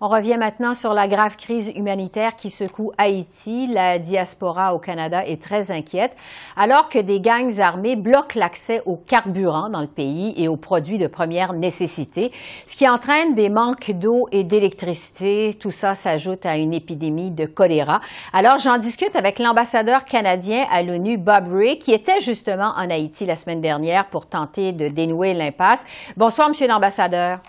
On revient maintenant sur la grave crise humanitaire qui secoue Haïti. La diaspora au Canada est très inquiète, alors que des gangs armés bloquent l'accès au carburant dans le pays et aux produits de première nécessité, ce qui entraîne des manques d'eau et d'électricité. Tout ça s'ajoute à une épidémie de choléra. Alors j'en discute avec l'ambassadeur canadien à l'ONU, Bob Ray, qui était justement en Haïti la semaine dernière pour tenter de dénouer l'impasse. Bonsoir, Monsieur l'ambassadeur.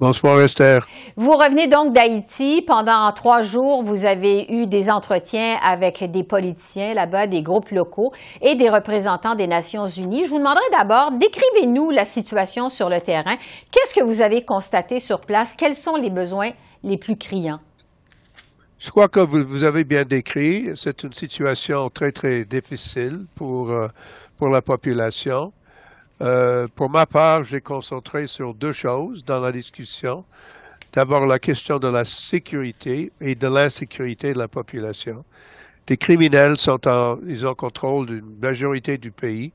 Bonsoir Esther. Vous revenez donc d'Haïti. Pendant trois jours, vous avez eu des entretiens avec des politiciens là-bas, des groupes locaux et des représentants des Nations Unies. Je vous demanderai d'abord, décrivez-nous la situation sur le terrain. Qu'est-ce que vous avez constaté sur place? Quels sont les besoins les plus criants? Je crois que vous, avez bien décrit. C'est une situation très, très difficile pour, euh, pour la population. Euh, pour ma part, j'ai concentré sur deux choses dans la discussion. D'abord, la question de la sécurité et de l'insécurité de la population. Des criminels sont en, ils ont contrôle d'une majorité du pays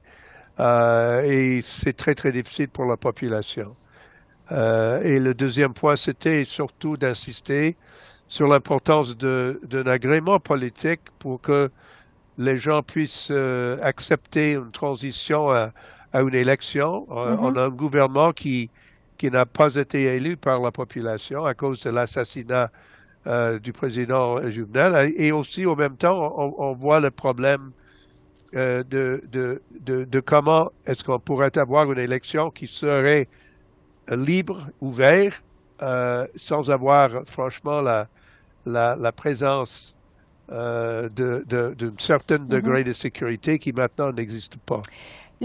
euh, et c'est très très difficile pour la population. Euh, et le deuxième point, c'était surtout d'insister sur l'importance d'un agrément politique pour que les gens puissent accepter une transition à, à une élection. Euh, mm-hmm. On a un gouvernement qui, qui n'a pas été élu par la population à cause de l'assassinat euh, du président Juvenal. Et aussi, en même temps, on, voit le problème euh, de, de, de, comment est-ce qu'on pourrait avoir une élection qui serait libre, ouverte, sans avoir franchement la, la, la présence d'un certain mm-hmm. degré de sécurité qui maintenant n'existe pas.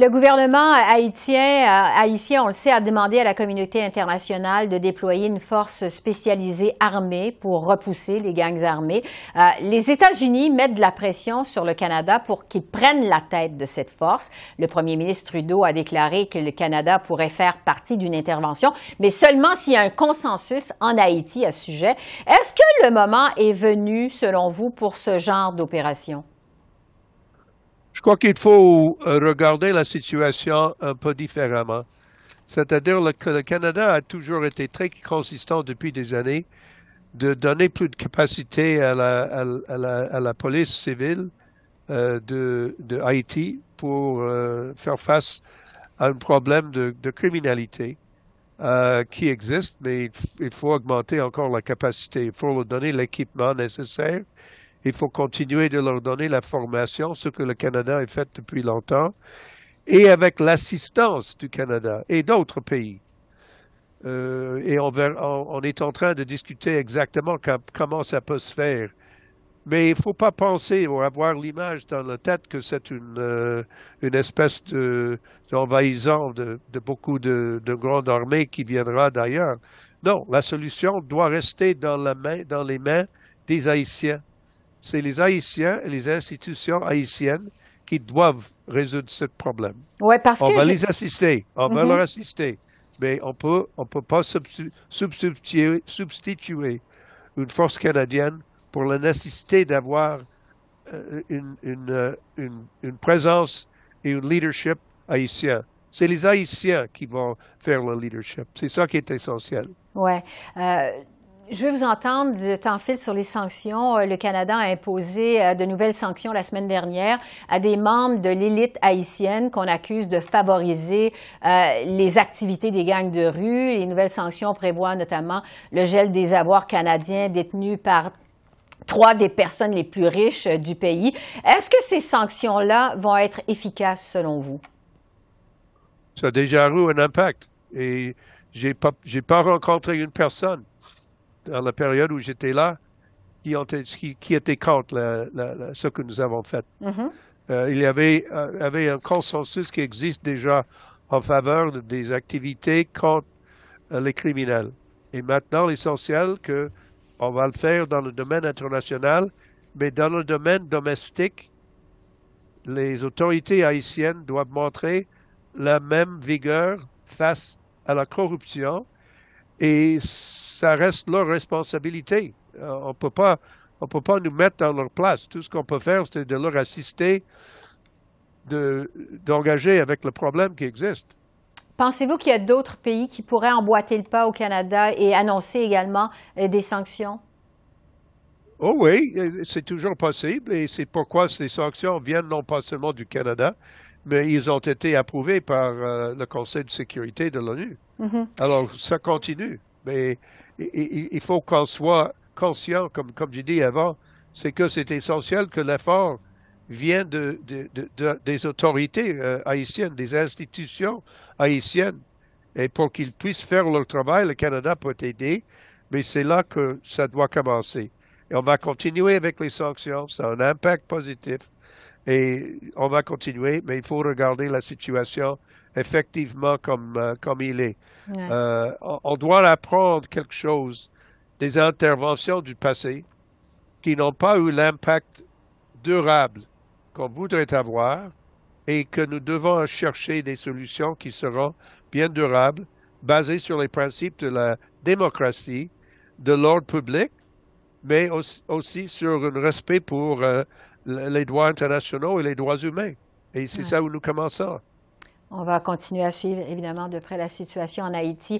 Le gouvernement haïtien, euh, haïtien, on le sait, a demandé à la communauté internationale de déployer une force spécialisée armée pour repousser les gangs armés. Euh, les États-Unis mettent de la pression sur le Canada pour qu'il prenne la tête de cette force. Le premier ministre Trudeau a déclaré que le Canada pourrait faire partie d'une intervention, mais seulement s'il y a un consensus en Haïti à ce sujet. Est-ce que le moment est venu, selon vous, pour ce genre d'opération? Je crois qu'il faut regarder la situation un peu différemment. C'est-à-dire que le Canada a toujours été très consistant depuis des années de donner plus de capacité à la, police civile euh, de, Haïti pour euh, faire face à un problème de, criminalité euh, qui existe, mais il, il, faut augmenter encore la capacité. Il faut leur donner l'équipement nécessaire il faut continuer de leur donner la formation, ce que le Canada a fait depuis longtemps, et avec l'assistance du Canada et d'autres pays. Euh, et on, est en train de discuter exactement comment ça peut se faire. Mais il ne faut pas penser ou avoir l'image dans la tête que c'est une, euh, espèce d'envahissant de, beaucoup de, grandes armées qui viendra d'ailleurs. Non, la solution doit rester dans, dans les mains des Haïtiens c'est les Haïtiens et les institutions haïtiennes qui doivent résoudre ce problème. on va les assister, on va mhm. leur assister, mais on peut, ne on peut pas substituer, une force canadienne pour la nécessité d'avoir euh, euh, une, présence et une leadership haïtien. C'est les Haïtiens qui vont faire le leadership. C'est ça qui est essentiel. Oui. Euh, je veux vous entendre, de temps fil sur les sanctions. Euh, le Canada a imposé euh, de nouvelles sanctions la semaine dernière à des membres de l'élite haïtienne qu'on accuse de favoriser euh, les activités des gangs de rue. Les nouvelles sanctions prévoient notamment le gel des avoirs canadiens détenus par trois des personnes les plus riches du pays. Est-ce que ces sanctions-là vont être efficaces selon vous? Ça a déjà eu un impact et j'ai pas, pas rencontré une personne dans la période où j'étais là, qui, étaient contre ce que nous avons fait. Mm-hmm. Euh, il y euh, avait, un consensus qui existe déjà en faveur des activités contre euh, les criminels. Et maintenant, l'essentiel, que on va le faire dans le domaine international, mais dans le domaine domestique, les autorités haïtiennes doivent montrer la même vigueur face à la corruption et ça reste leur responsabilité. Euh, on peut peut pas nous mettre dans leur place. Tout ce qu'on peut faire, c'est de leur assister, d'engager avec le problème qui existe. Pensez-vous qu'il y a d'autres pays qui pourraient emboîter le pas au Canada et annoncer également euh, des sanctions? Oh oui, euh, c'est toujours possible et c'est pourquoi ces sanctions viennent non pas seulement du Canada, mais ils ont été approuvés par euh, le Conseil de sécurité de l'ONU. Mm-hmm. Alors, ça continue. Mais il, faut qu'on soit conscient, comme, comme j'ai dit avant, c'est que c'est essentiel que l'effort vienne des autorités euh, haïtiennes, des institutions haïtiennes. Et pour qu'ils puissent faire leur travail, le Canada peut aider, mais c'est là que ça doit commencer. Et on va continuer avec les sanctions, ça a un impact positif. Et on va continuer, mais il faut regarder la situation effectivement comme, euh, comme il est. Euh, on, doit apprendre quelque chose des interventions du passé qui n'ont pas eu l'impact durable qu'on voudrait avoir et que nous devons chercher des solutions qui seront bien durables, basées sur les principes de la démocratie, de l'ordre public, mais aussi, sur un respect pour euh, les droits internationaux et les droits humains. Et c'est ça où nous commençons. On va continuer à suivre évidemment de près la situation en Haïti.